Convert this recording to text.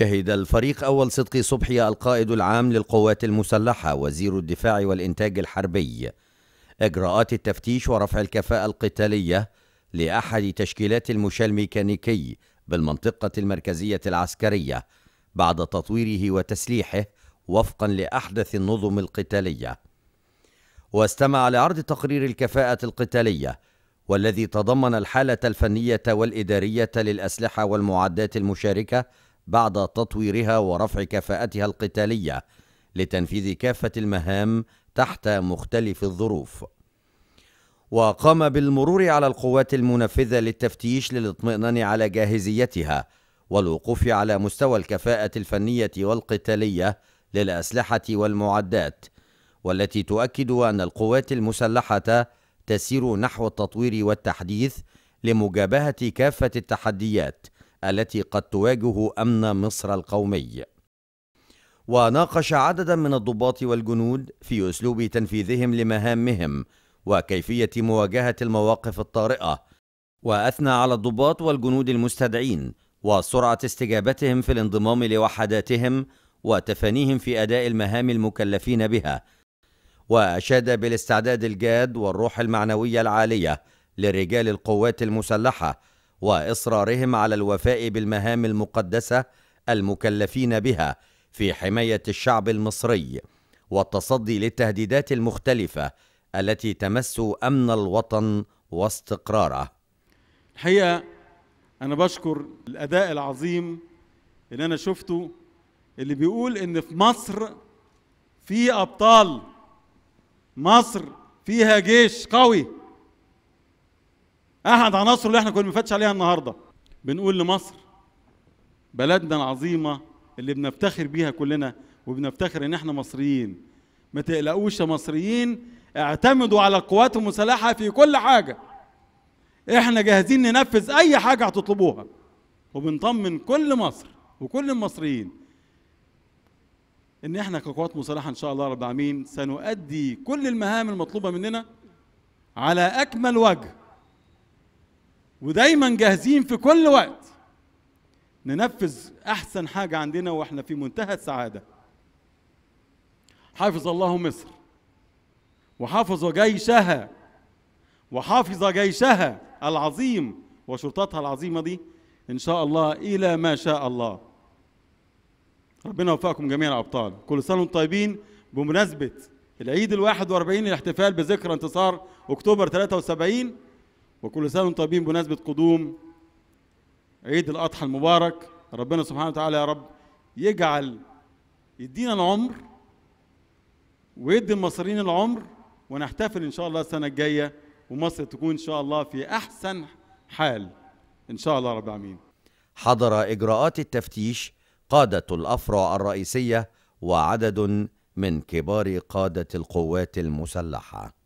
شهد الفريق أول صدقي صبحي القائد العام للقوات المسلحة وزير الدفاع والإنتاج الحربي إجراءات التفتيش ورفع الكفاءة القتالية لأحد تشكيلات المشاة الميكانيكي بالمنطقة المركزية العسكرية بعد تطويره وتسليحه وفقا لأحدث النظم القتالية واستمع لعرض تقرير الكفاءة القتالية والذي تضمن الحالة الفنية والإدارية للأسلحة والمعدات المشاركة بعد تطويرها ورفع كفاءتها القتاليه لتنفيذ كافه المهام تحت مختلف الظروف وقام بالمرور على القوات المنفذه للتفتيش للاطمئنان على جاهزيتها والوقوف على مستوى الكفاءه الفنيه والقتاليه للاسلحه والمعدات والتي تؤكد ان القوات المسلحه تسير نحو التطوير والتحديث لمجابهه كافه التحديات التي قد تواجه أمن مصر القومي وناقش عددا من الضباط والجنود في أسلوب تنفيذهم لمهامهم وكيفية مواجهة المواقف الطارئة وأثنى على الضباط والجنود المستدعين وسرعة استجابتهم في الانضمام لوحداتهم وتفانيهم في أداء المهام المكلفين بها وأشاد بالاستعداد الجاد والروح المعنوية العالية لرجال القوات المسلحة واصرارهم على الوفاء بالمهام المقدسه المكلفين بها في حمايه الشعب المصري والتصدي للتهديدات المختلفه التي تمس امن الوطن واستقراره. الحقيقه انا بشكر الاداء العظيم اللي انا شفته اللي بيقول ان في مصر في ابطال مصر فيها جيش قوي احد عناصره اللي احنا كنا بنفتش عليها النهارده بنقول لمصر بلدنا العظيمه اللي بنفتخر بيها كلنا وبنفتخر ان احنا مصريين ما تقلقوش يا مصريين اعتمدوا على القوات المسلحه في كل حاجه احنا جاهزين ننفذ اي حاجه هتطلبوها وبنطمن كل مصر وكل المصريين ان احنا كقوات مسلحه ان شاء الله رب العالمين سنؤدي كل المهام المطلوبه مننا على اكمل وجه ودايما جاهزين في كل وقت ننفذ احسن حاجه عندنا واحنا في منتهى السعاده حافظ الله مصر وحافظ جيشها وحافظ جيشها العظيم وشرطتها العظيمه دي ان شاء الله الى ما شاء الله ربنا يوفقكم جميعا ابطال كل سنه وانتم طيبين بمناسبه العيد ال 41 للاحتفال بذكرى انتصار اكتوبر 73 وكل سنة وانتم طيبين بمناسبة قدوم عيد الأضحى المبارك ربنا سبحانه وتعالى يا رب يجعل يدينا العمر ويدي المصريين العمر ونحتفل إن شاء الله السنة الجاية ومصر تكون إن شاء الله في أحسن حال إن شاء الله رب العالمين حضر إجراءات التفتيش قادة الأفرع الرئيسية وعدد من كبار قادة القوات المسلحة